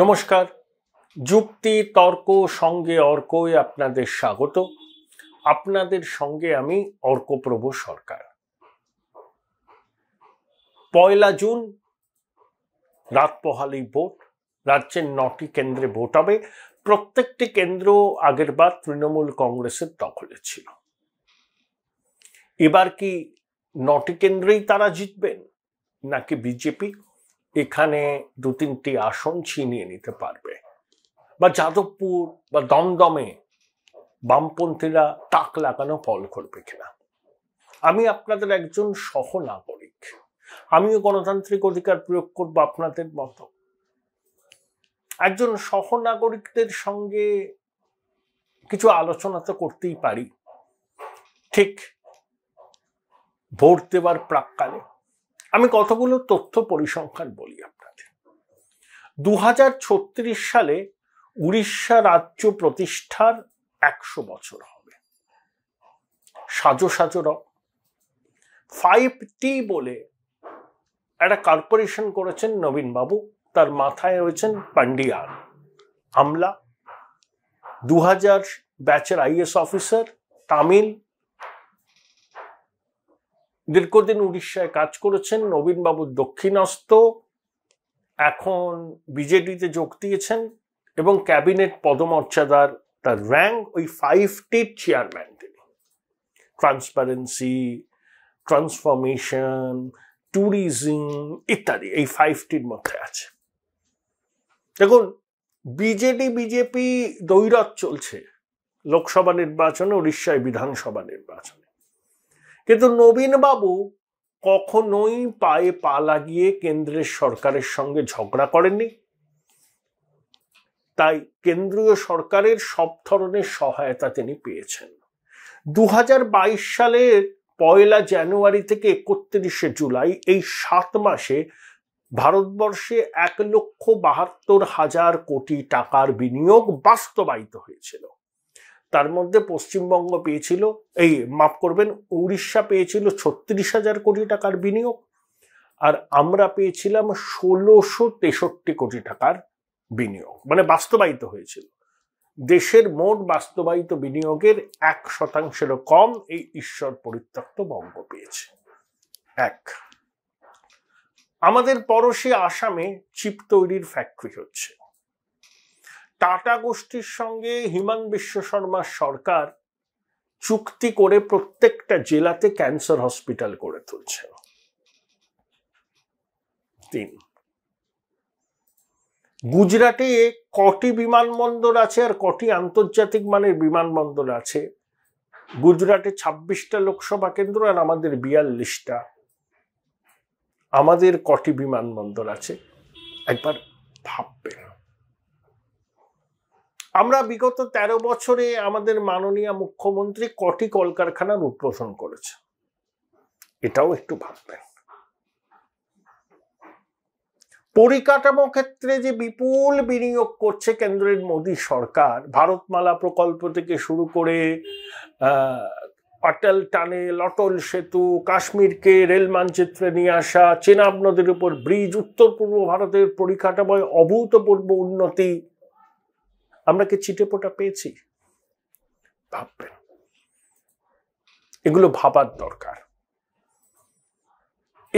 নমস্কার যুক্তি তর্ক সঙ্গে অর্কই আপনাদের স্বাগত আপনাদের সঙ্গে আমি অর্কপ্রভু সরকার পয়লা জুন রাত পোহালেই ভোট রাজ্যের নটি কেন্দ্রে ভোট হবে প্রত্যেকটি কেন্দ্র আগেরবার তৃণমূল কংগ্রেসের দখলে ছিল এবার কি নটি কেন্দ্রেই তারা জিতবেন নাকি বিজেপি এখানে দু তিনটি আসন ছিনিয়ে নিতে পারবে বা যাদবপুর বা দমদমে বামপন্থীরা তাক লাগানো ফল করবে কিনা আমি আপনাদের একজন সহনাগরিক আমিও গণতান্ত্রিক অধিকার প্রয়োগ করবো আপনাদের মতো একজন সহনাগরিকদের সঙ্গে কিছু আলোচনা তো করতেই পারি ঠিক ভোট দেওয়ার প্রাককালে আমি কতগুলো তথ্য পরিসংখ্যান বলি আপনাদের দু সালে উড়িষ্যা রাজ্য প্রতিষ্ঠার একশো বছর হবে সাজো সাজো রক ফাইভ টি বলে একটা কর্পোরেশন করেছেন নবীনবাবু তার মাথায় রয়েছেন পান্ডিয়ান আমলা দু হাজার ব্যাচের আইএস অফিসার তামিল দীর্ঘদিন উড়িষ্যায় কাজ করেছেন নবীনবাবুর দক্ষিণাস্ত এখন বিজেডিতে যোগ দিয়েছেন এবং ক্যাবিনেট পদমর্যাদার তার র্যাঙ্ক ওই ফাইভটির চেয়ারম্যান তিনি ট্রান্সপারেন্সি ট্রান্সফরমেশন ট্যুরিজম ইত্যাদি এই ফাইভটির মধ্যে আছে দেখুন বিজেডি বিজেপি দৈরত চলছে লোকসভা নির্বাচনে উড়িষ্যায় বিধানসভা নির্বাচনে কিন্তু নবীনবাবু কখনোই পায়ে পা লাগিয়ে কেন্দ্রের সরকারের সঙ্গে ঝগড়া করেননি তাই কেন্দ্রীয় সরকারের সব ধরনের সহায়তা তিনি পেয়েছেন দু সালের পয়লা জানুয়ারি থেকে একত্রিশে জুলাই এই সাত মাসে ভারতবর্ষে এক লক্ষ বাহাত্তর হাজার কোটি টাকার বিনিয়োগ বাস্তবায়িত হয়েছিল তার মধ্যে পশ্চিমবঙ্গ পেয়েছিল এই মাফ করবেন উড়িষ্যা পেয়েছিল ছত্রিশ হাজার কোটি টাকার বিনিয়োগ আর আমরা পেয়েছিলাম ষোলোশো তেষট্টি কোটি টাকার বিনিয়োগ মানে বাস্তবায়িত হয়েছিল দেশের মোট বাস্তবায়িত বিনিয়োগের এক শতাংশেরও কম এই ঈশ্বর পরিত্যক্ত বঙ্গ পেয়েছে এক আমাদের পরশে আসামে চিপ তৈরির ফ্যাক্টরি হচ্ছে টাটা গোষ্ঠীর সঙ্গে হিমান বিশ্ব শর্মা সরকার চুক্তি করে প্রত্যেকটা জেলাতে ক্যান্সার হসপিটাল করে তুলছে তিন গুজরাটে কটি বিমানবন্দর আছে আর কটি আন্তর্জাতিক মানের বিমানবন্দর আছে গুজরাটে ছাব্বিশটা লোকসভা কেন্দ্র আর আমাদের বিয়াল্লিশটা আমাদের কটি বিমানবন্দর আছে একবার না আমরা বিগত ১৩ বছরে আমাদের মাননীয় মুখ্যমন্ত্রী কটি কলকারখানার উদ্বোধন করেছে এটাও একটু ভাববেন পরিকাঠামো ক্ষেত্রে যে বিপুল বিনিয়োগ করছে কেন্দ্রের মোদী সরকার ভারতমালা প্রকল্প থেকে শুরু করে অটল টানেল অটল সেতু কাশ্মীরকে রেল মানচিত্রে নিয়ে আসা চেনাব নদীর উপর ব্রিজ উত্তর পূর্ব ভারতের পরিকাঠামোয় অভূতপূর্ব উন্নতি আমরা কি চিটেপোটা পেয়েছি ভাববেন এগুলো ভাবার দরকার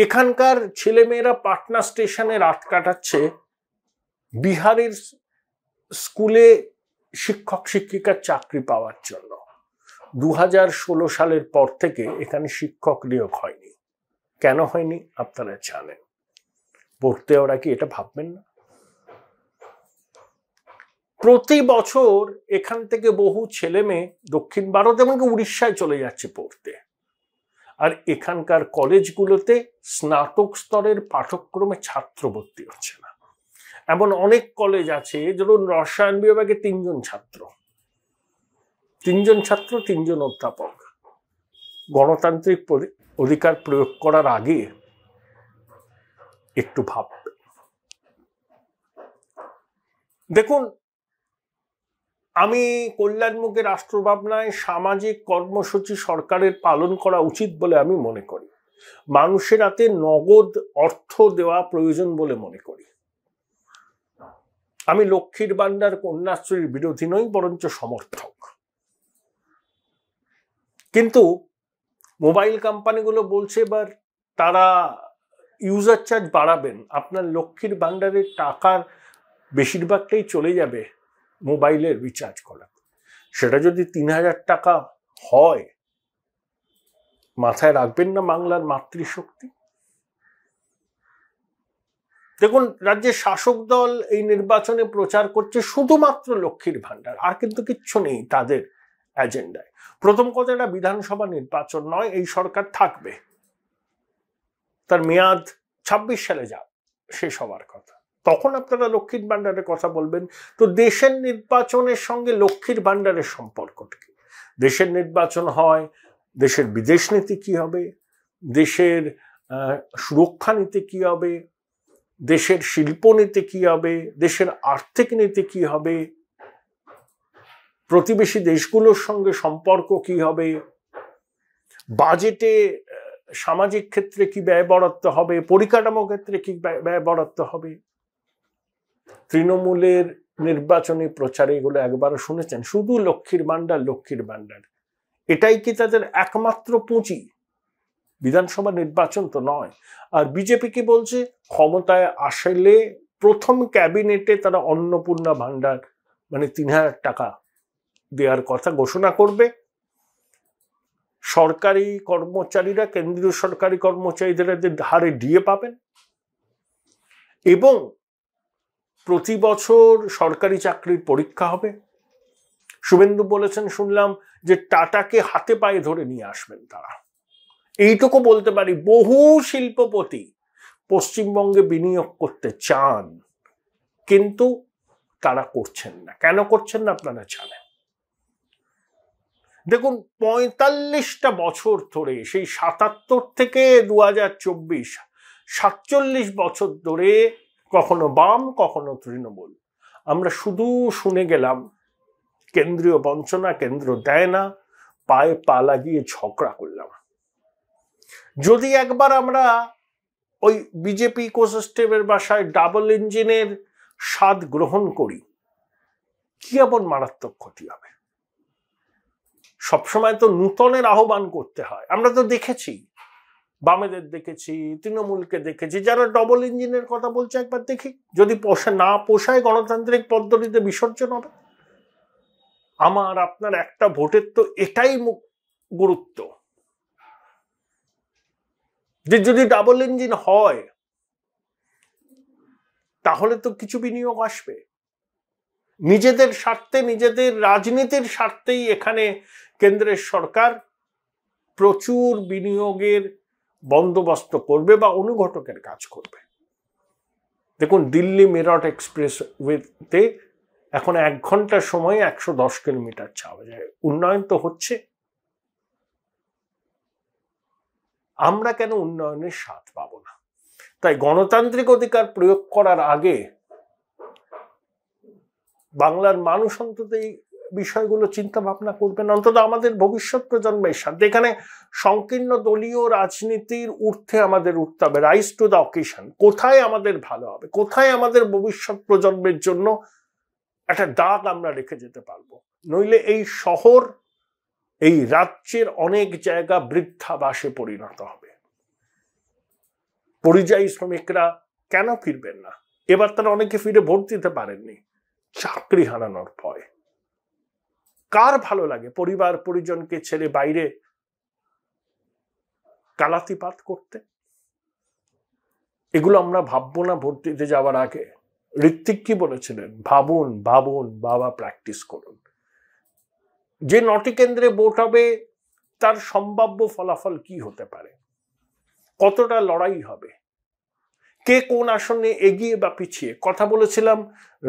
এখানকার ছেলেমেয়েরা পাটনা স্টেশনে রাত কাটাচ্ছে বিহারের স্কুলে শিক্ষক শিক্ষিকার চাকরি পাওয়ার জন্য দু সালের পর থেকে এখানে শিক্ষক নিয়োগ হয়নি কেন হয়নি আপনারা জানেন পড়তে ওরা কি এটা ভাববেন না প্রতি বছর এখান থেকে বহু ছেলে মেয়ে দক্ষিণ ভারত এমনকি উড়িষ্যায় চলে যাচ্ছে পড়তে আর এখানকার কলেজগুলোতে স্নাতক স্তরের পাঠক্রমে ছাত্র ভর্তি হচ্ছে না এমন অনেক কলেজ আছে ধরুন রসায়ন বিভাগে তিনজন ছাত্র তিনজন ছাত্র তিনজন অধ্যাপক গণতান্ত্রিক অধিকার প্রয়োগ করার আগে একটু ভাব দেখুন আমি কল্যাণমুখী রাষ্ট্রভাবনায় সামাজিক কর্মসূচি সরকারের পালন করা উচিত বলে আমি মনে করি মানুষের হাতে নগদ অর্থ দেওয়া প্রয়োজন বলে মনে করি আমি লক্ষ্মীর বান্ডার কন্যাশ্রীর বিরোধী নই বরঞ্চ সমর্থক কিন্তু মোবাইল কোম্পানিগুলো বলছে এবার তারা ইউজার চার্জ বাড়াবেন আপনার লক্ষ্মীর বান্ডারের টাকার বেশিরভাগটাই চলে যাবে মোবাইলের রিচার্জ করা সেটা যদি তিন হাজার টাকা হয় মাথায় রাখবেন না বাংলার মাতৃশক্তি দেখুন রাজ্যের শাসক দল এই নির্বাচনে প্রচার করছে শুধুমাত্র লক্ষ্মীর ভাণ্ডার আর কিন্তু কিচ্ছু নেই তাদের এজেন্ডায় প্রথম কথা এটা বিধানসভা নির্বাচন নয় এই সরকার থাকবে তার মেয়াদ ২৬ সালে যা শেষ হওয়ার কথা তখন আপনারা লক্ষ্মীর ভাণ্ডারের কথা বলবেন তো দেশের নির্বাচনের সঙ্গে লক্ষ্মীর ভাণ্ডারের সম্পর্কটা কি দেশের নির্বাচন হয় দেশের বিদেশ নীতি কী হবে দেশের সুরক্ষা নীতি কী হবে দেশের শিল্প নীতি কী হবে দেশের আর্থিক নীতি কী হবে প্রতিবেশী দেশগুলোর সঙ্গে সম্পর্ক কি হবে বাজেটে সামাজিক ক্ষেত্রে কি ব্যয় বরাদ্দ হবে পরিকাঠামো ক্ষেত্রে কি ব্যয় বরাদ্দ হবে তৃণমূলের নির্বাচনী প্রচারে এগুলো একবারও শুনেছেন শুধু লক্ষ্মীর ভাণ্ডার লক্ষ্মীর ভাণ্ডার এটাই কি তাদের একমাত্র পুঁজি বিধানসভা নির্বাচন তো নয় আর বিজেপি কি বলছে ক্ষমতায় আসলে প্রথম ক্যাবিনেটে তারা অন্নপূর্ণা ভাণ্ডার মানে তিন হাজার টাকা দেওয়ার কথা ঘোষণা করবে সরকারি কর্মচারীরা কেন্দ্রীয় সরকারি কর্মচারীদের হারে ডিএ পাবেন এবং প্রতি বছর সরকারি চাকরির পরীক্ষা হবে শুভেন্দু বলেছেন শুনলাম যে টাটাকে হাতে পায়ে ধরে নিয়ে আসবেন তারা এইটুকু বলতে পারি বহু শিল্পপতি পশ্চিমবঙ্গে বিনিয়োগ করতে চান কিন্তু তারা করছেন না কেন করছেন না আপনারা জানেন দেখুন পঁয়তাল্লিশটা বছর ধরে সেই সাতাত্তর থেকে দু হাজার চব্বিশ সাতচল্লিশ বছর ধরে কখনো বাম কখনো তৃণমূল আমরা শুধু শুনে গেলাম কেন্দ্রীয় বঞ্চনা কেন্দ্র দেয় না পায়ে পা লাগিয়ে ঝগড়া করলাম যদি একবার আমরা ওই বিজেপি ইকোসিস্টেমের বাসায় ডাবল ইঞ্জিনের স্বাদ গ্রহণ করি কি এমন মারাত্মক ক্ষতি হবে সবসময় তো নূতনের আহ্বান করতে হয় আমরা তো দেখেছি বামেদের দেখেছি তৃণমূলকে দেখেছি যারা ডবল ইঞ্জিনের কথা বলছে একবার দেখি যদি পোষা না পোষায় গণতান্ত্রিক পদ্ধতিতে বিসর্জন হবে আমার আপনার একটা ভোটের তো এটাই গুরুত্ব যে যদি ডাবল ইঞ্জিন হয় তাহলে তো কিছু বিনিয়োগ আসবে নিজেদের স্বার্থে নিজেদের রাজনীতির স্বার্থেই এখানে কেন্দ্রের সরকার প্রচুর বিনিয়োগের বন্দোবস্ত করবে বা অনুঘটকের কাজ করবে দেখুন দিল্লি মেরট ওয়েতে এখন এক ঘন্টার সময় একশো দশ কিলোমিটার ছাওয়া যায় উন্নয়ন তো হচ্ছে আমরা কেন উন্নয়নের স্বাদ পাব না তাই গণতান্ত্রিক অধিকার প্রয়োগ করার আগে বাংলার মানুষ অন্তত এই বিষয়গুলো চিন্তা ভাবনা করবেন অন্তত আমাদের ভবিষ্যৎ প্রজন্মের সাথে এখানে সংকীর্ণ দলীয় রাজনীতির ঊর্ধ্বে আমাদের উঠতে হবে রাইস টু দ্য অকেশন কোথায় আমাদের ভালো হবে কোথায় আমাদের ভবিষ্যৎ প্রজন্মের জন্য একটা দাগ আমরা রেখে যেতে পারবো নইলে এই শহর এই রাজ্যের অনেক জায়গা বৃদ্ধাবাসে পরিণত হবে পরিযায়ী শ্রমিকরা কেন ফিরবেন না এবার তারা অনেকে ফিরে ভোট দিতে পারেননি চাকরি হারানোর ভয় কার ভালো লাগে পরিবার পরিজনকে ছেড়ে বাইরে কালাতিপাত করতে এগুলো আমরা ভাববো না ভোট দিতে যাওয়ার আগে ঋত্বিক কি বলেছিলেন ভাবুন ভাবুন বাবা প্র্যাকটিস করুন যে নটি কেন্দ্রে ভোট হবে তার সম্ভাব্য ফলাফল কি হতে পারে কতটা লড়াই হবে কে কোন আসনে এগিয়ে বা পিছিয়ে কথা বলেছিলাম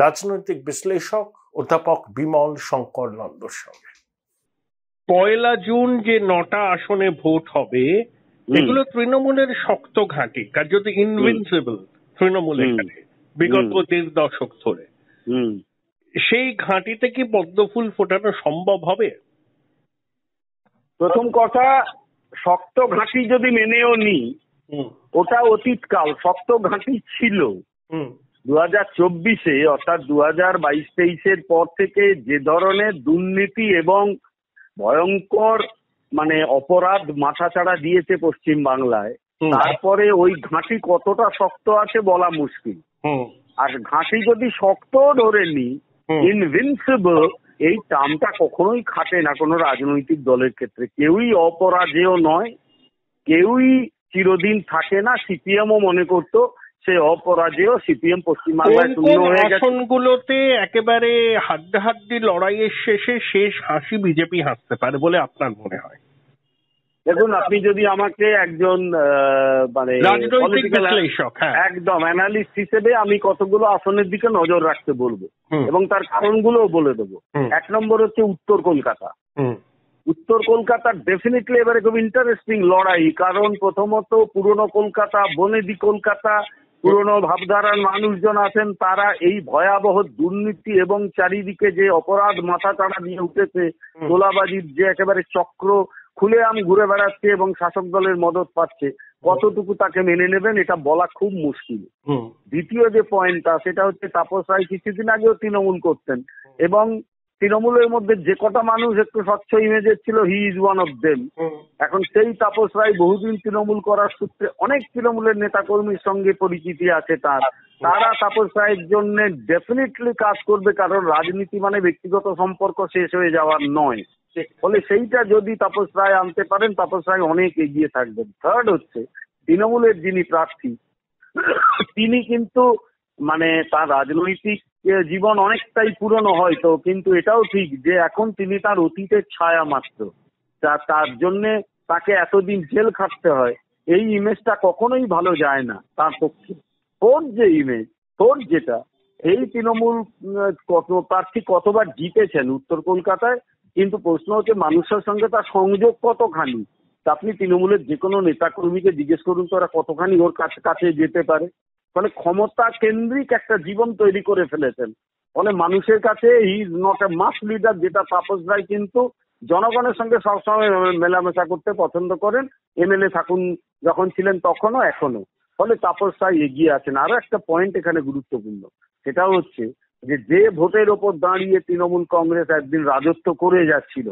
রাজনৈতিক বিশ্লেষক অধ্যাপক বিমল শঙ্কর নন্দর সঙ্গে পয়লা জুন যে নটা আসনে ভোট হবে এগুলো তৃণমূলের শক্ত ঘাঁটি যদি ইনভিনসিবল তৃণমূল এখানে বিগত দেড় দশক ধরে সেই ঘাঁটিতে কি পদ্মফুল ফোটানো সম্ভব হবে প্রথম কথা শক্ত ঘাঁটি যদি মেনেও নি ওটা অতীতকাল শক্ত ঘাঁটি ছিল দু চব্বিশে অর্থাৎ দু হাজার বাইশ তেইশের পর থেকে যে ধরনের দুর্নীতি এবং ভয়ঙ্কর মানে অপরাধ মাথাচাড়া দিয়েছে পশ্চিম বাংলায় তারপরে ওই ঘাঁটি কতটা শক্ত আছে বলা মুশকিল আর ঘাঁটি যদি শক্ত ধরে নি ইনভিনসিবল এই টার্মটা কখনোই খাটে না কোনো রাজনৈতিক দলের ক্ষেত্রে কেউই অপরাজেয় নয় কেউই চিরদিন থাকে না সিপিএমও মনে করতো সে অপরাজেয় সিপিএম পশ্চিমবাংলায় শূন্য হয়ে গেছে আসনগুলোতে একেবারে হাড্ডি লড়াইয়ের শেষে শেষ হাসি বিজেপি হাসতে পারে বলে আপনার মনে হয় দেখুন আপনি যদি আমাকে একজন মানে হ্যাঁ। একদম অ্যানালিস্ট হিসেবে আমি কতগুলো আসনের দিকে নজর রাখতে বলবো এবং তার কারণগুলো বলে দেবো এক নম্বর হচ্ছে উত্তর কলকাতা উত্তর কলকাতার ডেফিনেটলি এবারে খুব ইন্টারেস্টিং লড়াই কারণ প্রথমত পুরনো কলকাতা বনেদি কলকাতা পুরনো ভাবধারার মানুষজন আছেন তারা এই ভয়াবহ দুর্নীতি এবং চারিদিকে যে অপরাধ মাথা তারা দিয়ে উঠেছে তোলাবাজির যে একেবারে চক্র খুলে আম ঘুরে বেড়াচ্ছে এবং শাসক দলের মদত পাচ্ছে কতটুকু তাকে মেনে নেবেন এটা বলা খুব মুশকিল দ্বিতীয় যে পয়েন্টটা সেটা হচ্ছে তাপস রায় কিছুদিন আগেও তৃণমূল করতেন এবং তৃণমূলের মধ্যে যে কটা মানুষ একটু স্বচ্ছ ইমেজের ছিল he is one of them এখন সেই তাপস রায় বহুদিন তৃণমূল করার সূত্রে অনেক তৃণমূলের নেতাকর্মীর সঙ্গে পরিচিতি আছে তার আচ্ছা। তারা তাপস রায়ের জন্য ডেফিনেটলি কাজ করবে কারণ রাজনীতি মানে ব্যক্তিগত সম্পর্ক শেষ হয়ে যাওয়ার নয় ফলে সেইটা যদি তাপস রায় আনতে পারেন তাপস রায় অনেক এগিয়ে থাকবেন থার্ড হচ্ছে তৃণমূলের যিনি প্রার্থী তিনি কিন্তু মানে তার রাজনৈতিক জীবন অনেকটাই পুরনো হয়তো কিন্তু এটাও ঠিক যে এখন তিনি তার অতীতের ছায়া মাত্র তার জন্যে তাকে এতদিন জেল খাটতে হয় এই ইমেজটা কখনোই ভালো যায় না তার পক্ষে ওর যে ইমেজ ওর যেটা এই তৃণমূল প্রার্থী কতবার জিতেছেন উত্তর কলকাতায় কিন্তু প্রশ্ন হচ্ছে মানুষের সঙ্গে তার সংযোগ কতখানি আপনি তৃণমূলের যে কোনো নেতাকর্মীকে জিজ্ঞেস করুন তো ওরা কতখানি ওর কাছে কাছে যেতে পারে মানে ক্ষমতা কেন্দ্রিক একটা জীবন তৈরি করে ফেলেছেন ফলে মানুষের কাছে he is not a mass leader যেটা তাপস রায় কিন্তু জনগণের সঙ্গে সবসময় মেলামেশা করতে পছন্দ করেন এমএলএ থাকুন যখন ছিলেন তখনও এখনো ফলে তাপস রায় এগিয়ে আছেন আরো একটা পয়েন্ট এখানে গুরুত্বপূর্ণ সেটাও হচ্ছে যে যে ভোটের ওপর দাঁড়িয়ে তৃণমূল কংগ্রেস একদিন রাজত্ব করে যাচ্ছিল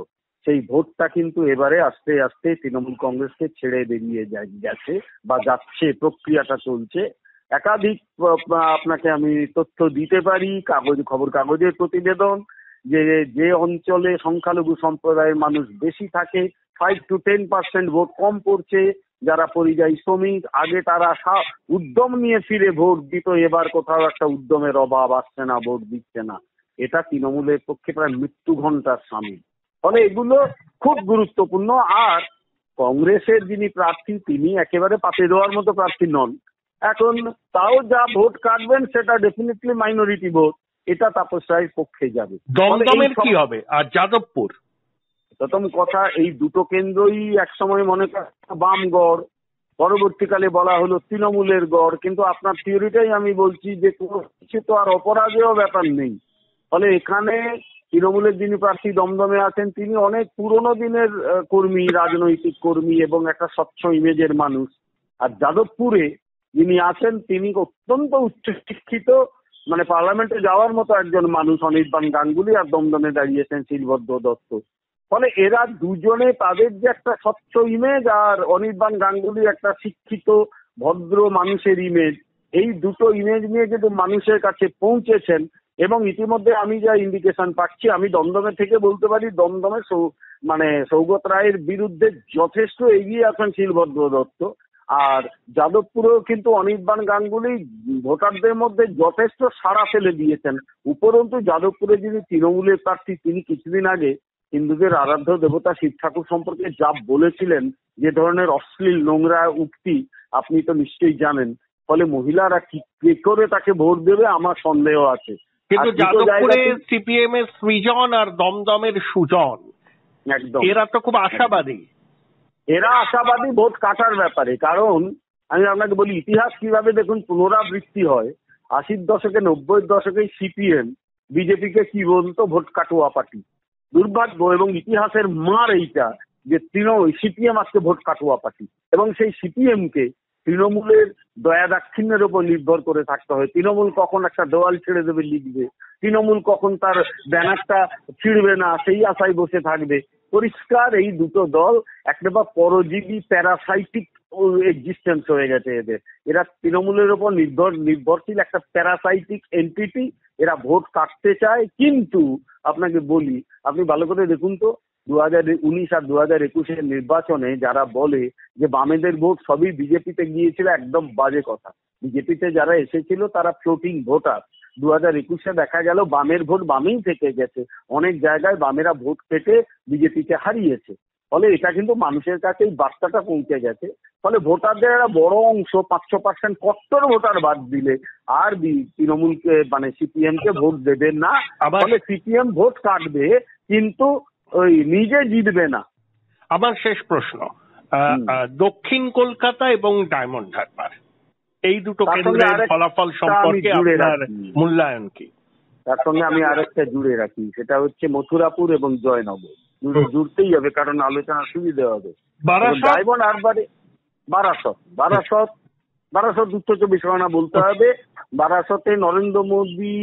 সেই ভোটটা কিন্তু এবারে আস্তে আস্তে তৃণমূল কংগ্রেসকে ছেড়ে বেরিয়ে গেছে বা যাচ্ছে প্রক্রিয়াটা চলছে একাধিক আপনাকে আমি তথ্য দিতে পারি কাগজ খবর কাগজের প্রতিবেদন যে যে অঞ্চলে সংখ্যালঘু সম্প্রদায়ের মানুষ বেশি থাকে five to ten percent vote কম পড়ছে যারা পরিযায়ী শ্রমিক আগে তারা উদ্যম নিয়ে ফিরে ভোট দিত এবার কোথাও একটা উদ্যমের অভাব আসছে না ভোট দিচ্ছে না এটা তৃণমূলের পক্ষে প্রায় মৃত্যু ঘন্টার স্বামী ফলে এগুলো খুব গুরুত্বপূর্ণ আর কংগ্রেসের যিনি প্রার্থী তিনি একেবারে পাতে দেওয়ার মতো প্রার্থী নন এখন তাও যা ভোট কাটবেন সেটা ডেফিনেটলি মাইনরিটি ভোট এটা তাপস রায়ের পক্ষে যাবে দমদমের কি হবে আর যাদবপুর প্রথম কথা এই দুটো কেন্দ্রই একসময় মনে বাম গড় পরবর্তীকালে বলা হলো তৃণমূলের গড় কিন্তু আপনার থিওরিটাই আমি বলছি যে কোনো কিছু তো আর অপরাধেও ব্যাপার নেই ফলে এখানে তৃণমূলের যিনি প্রার্থী দমদমে আছেন তিনি অনেক পুরনো দিনের কর্মী রাজনৈতিক কর্মী এবং একটা স্বচ্ছ ইমেজের মানুষ আর যাদবপুরে যিনি আছেন তিনি অত্যন্ত উচ্চশিক্ষিত মানে পার্লামেন্টে যাওয়ার মতো একজন মানুষ অনির্বাণ গাঙ্গুলি আর দমদমে দাঁড়িয়েছেন শিলভদ্র দত্ত ফলে এরা দুজনে তাদের যে একটা স্বচ্ছ ইমেজ আর অনির্বাণ গাঙ্গুলি একটা শিক্ষিত ভদ্র মানুষের ইমেজ এই দুটো ইমেজ নিয়ে কিন্তু মানুষের কাছে পৌঁছেছেন এবং ইতিমধ্যে আমি যা ইন্ডিকেশন পাচ্ছি আমি দমদমে থেকে বলতে পারি দমদমে মানে সৌগত রায়ের বিরুদ্ধে যথেষ্ট এগিয়ে আছেন শিলভদ্র দত্ত আর যাদবপুরেও কিন্তু অনির্বাণ গানগুলি ভোটারদের মধ্যে যথেষ্ট সাড়া ফেলে দিয়েছেন উপরন্তু যাদবপুরে যিনি তৃণমূলের প্রার্থী তিনি কিছুদিন আগে হিন্দুদের আরাধ্য দেবতা শিব ঠাকুর সম্পর্কে যা বলেছিলেন যে ধরনের অশ্লীল নোংরা উক্তি আপনি তো নিশ্চয়ই জানেন ফলে মহিলারা কি করে তাকে ভোট দেবে আমার সন্দেহ আছে কিন্তু যাদবপুরে সিপিএম এর সৃজন আর দমদমের সুজন এরা তো খুব আশাবাদী এরা আশাবাদী ভোট কাটার ব্যাপারে কারণ আমি আপনাকে বলি ইতিহাস কিভাবে দেখুন পুনরাবৃত্তি হয় আশির দশকে নব্বই দশকে সিপিএম বিজেপিকে কি বলতো ভোট কাটুয়া পার্টি দুর্ভাগ্য এবং ইতিহাসের মার এইটা যে তৃণমূল সিপিএম আজকে ভোট কাটোয়া পার্টি এবং সেই সিপিএমকে তৃণমূলের দয়া দাক্ষিণ্যের উপর নির্ভর করে থাকতে হয় তৃণমূল কখন একটা দেওয়াল ছেড়ে দেবে লিখবে তৃণমূল কখন তার ব্যানারটা ছিঁড়বে না সেই আশায় বসে থাকবে পরিষ্কার এই দুটো দল একটা পরজীবী প্যারাসাইটিক এক্সিস্টেন্স হয়ে গেছে এদের এরা তৃণমূলের উপর নির্ভর নির্ভরশীল একটা প্যারাসাইটিক এন্টিটি এরা ভোট কাটতে চায় কিন্তু আপনাকে বলি আপনি ভালো করে দেখুন তো দু হাজার উনিশ আর দু হাজার একুশের নির্বাচনে যারা বলে যে বামেদের ভোট সবই বিজেপিতে গিয়েছিল একদম বাজে কথা বিজেপিতে যারা এসেছিল তারা ফ্লোটিং ভোটার দু হাজার একুশে দেখা গেল বামের ভোট বামেই থেকে গেছে অনেক জায়গায় বামেরা ভোট পেতে বিজেপিকে হারিয়েছে ফলে এটা কিন্তু মানুষের কাছে এই বার্তাটা পৌঁছে গেছে ফলে ভোটারদের একটা বড় অংশ পাঁচশো পার্সেন্ট কট্টর ভোটার বাদ দিলে আর তৃণমূলকে মানে সিপিএম কে ভোট দেবে না ফলে সিপিএম ভোট কাটবে কিন্তু ওই নিজে জিতবে না আবার শেষ প্রশ্ন দক্ষিণ কলকাতা এবং ডায়মন্ড হারবার এই দুটো কেন্দ্রের ফলাফল সম্পর্কে আপনার মূল্যায়ন কি তার সঙ্গে আমি আরেকটা জুড়ে রাখি সেটা হচ্ছে মথুরাপুর এবং জয়নগর জুড়তেই হবে কারণ আলোচনা সুবিধা হবে বারাসত বারাসত বারাসত উত্তর চব্বিশ পরগনা বলতে হবে বারাসতে নরেন্দ্র মোদী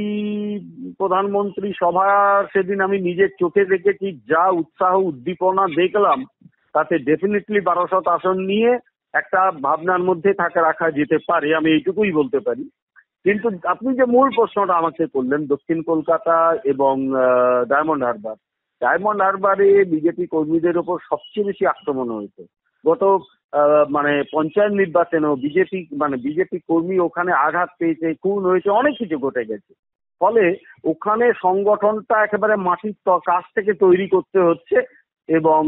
প্রধানমন্ত্রী সভা সেদিন আমি নিজের চোখে দেখেছি যা উৎসাহ উদ্দীপনা দেখলাম তাতে ডেফিনেটলি বারাসত আসন নিয়ে একটা ভাবনার মধ্যে থাকা রাখা যেতে পারে আমি এইটুকুই বলতে পারি কিন্তু আপনি যে মূল প্রশ্নটা আমাকে করলেন দক্ষিণ কলকাতা এবং ডায়মন্ড হারবার ডায়মন্ড হারবারে বিজেপি কর্মীদের ওপর সবচেয়ে বেশি আক্রমণ হয়েছে গত মানে পঞ্চায়েত নির্বাচনেও বিজেপি মানে বিজেপি কর্মী ওখানে আঘাত পেয়েছে খুন হয়েছে অনেক কিছু ঘটে গেছে ফলে ওখানে সংগঠনটা একেবারে মাটির কাছ থেকে তৈরি করতে হচ্ছে এবং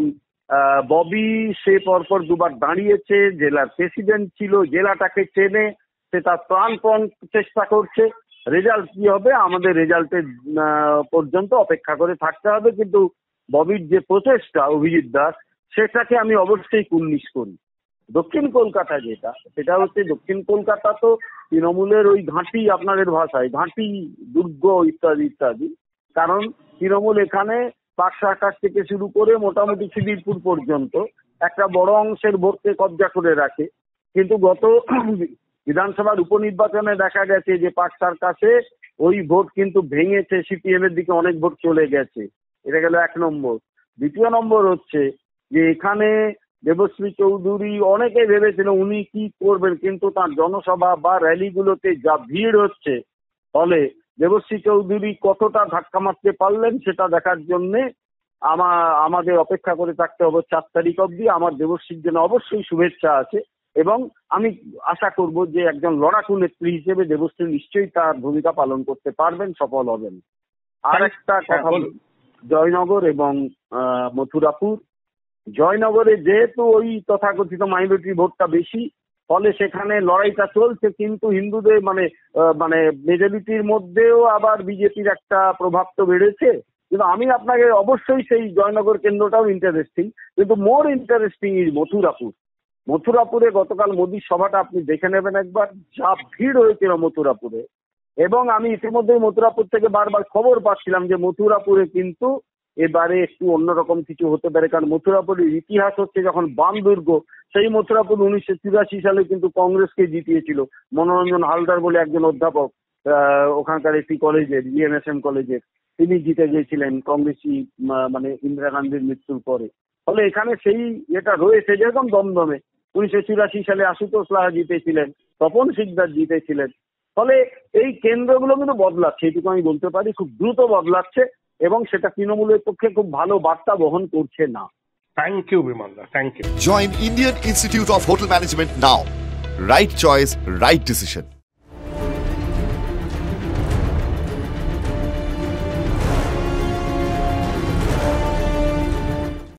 ববি সে পরপর দুবার দাঁড়িয়েছে জেলার প্রেসিডেন্ট ছিল জেলাটাকে চেনে সে তার প্রাণপণ চেষ্টা করছে রেজাল্ট কি হবে আমাদের রেজাল্টের পর্যন্ত অপেক্ষা করে থাকতে হবে কিন্তু ববির যে প্রচেষ্টা অভিজিৎ দাস সেটাকে আমি অবশ্যই কুন্নিশ করি দক্ষিণ কলকাতা যেটা সেটা হচ্ছে দক্ষিণ কলকাতা তো তৃণমূলের ওই ঘাঁটি আপনাদের ভাষায় ঘাঁটি দুর্গ ইত্যাদি ইত্যাদি কারণ তৃণমূল এখানে পাঁচশো আঠাশ থেকে শুরু করে মোটামুটি খিদিরপুর পর্যন্ত একটা বড় অংশের ভোটকে কবজা করে রাখে কিন্তু গত বিধানসভার উপনির্বাচনে দেখা গেছে যে পাক কাছে ওই ভোট কিন্তু ভেঙেছে সিপিএম এর দিকে অনেক ভোট চলে গেছে এটা গেল এক নম্বর দ্বিতীয় নম্বর হচ্ছে যে এখানে দেবশ্রী চৌধুরী অনেকে ভেবেছিল উনি কি করবেন কিন্তু তার জনসভা বা র্যালিগুলোতে যা ভিড় হচ্ছে ফলে দেবশ্রী চৌধুরী কতটা ধাক্কা মারতে পারলেন সেটা দেখার জন্যে আমার আমাদের অপেক্ষা করে থাকতে হবে চার তারিখ অব্দি আমার দেবশ্রীর জন্য অবশ্যই শুভেচ্ছা আছে এবং আমি আশা করব যে একজন লড়াকু নেত্রী হিসেবে দেবশ্রী নিশ্চয়ই তার ভূমিকা পালন করতে পারবেন সফল হবেন হ্যাঁ, আর একটা হ্যাঁ, কথা জয়নগর এবং মথুরাপুর জয়নগরে যেহেতু ওই তথাকথিত মাইনরিটি ভোটটা বেশি ফলে সেখানে লড়াইটা চলছে কিন্তু হিন্দুদের মানে মানে মেজরিটির মধ্যেও আবার বিজেপির একটা প্রভাব তো বেড়েছে কিন্তু আমি আপনাকে অবশ্যই সেই জয়নগর কেন্দ্রটাও ইন্টারেস্টিং কিন্তু মোর ইন্টারেস্টিং ইজ মথুরাপুর মথুরাপুরে গতকাল মোদীর সভাটা আপনি দেখে নেবেন একবার যা ভিড় হয়েছিল মথুরাপুরে এবং আমি ইতিমধ্যেই মথুরাপুর থেকে বারবার খবর পাচ্ছিলাম যে মথুরাপুরে কিন্তু এবারে একটু অন্যরকম কিছু হতে পারে কারণ মথুরাপুরের ইতিহাস হচ্ছে যখন বাম দুর্গ সেই মথুরাপুর উনিশশো তিরাশি সালে কিন্তু কংগ্রেসকে জিতিয়েছিল মনোরঞ্জন হালদার বলে একজন অধ্যাপক ওখানকার একটি কলেজের ইএনএসএম কলেজের তিনি জিতে গিয়েছিলেন কংগ্রেসি মানে ইন্দিরা গান্ধীর মৃত্যুর পরে ফলে এখানে সেই এটা রয়েছে যেরকম দমদমে উনিশশো চুরাশি সালে আশুতোষ লাহা জিতেছিলেন তপন সিকদার জিতেছিলেন ফলে এই কেন্দ্রগুলো কিন্তু বদলাচ্ছে এটুকু আমি বলতে পারি খুব দ্রুত বদলাচ্ছে এবং সেটা তৃণমূলের পক্ষে খুব ভালো বার্তা বহন করছে না থ্যাংক ইউ বিমানদা thank you join Indian Institute of Hotel Management now right choice right decision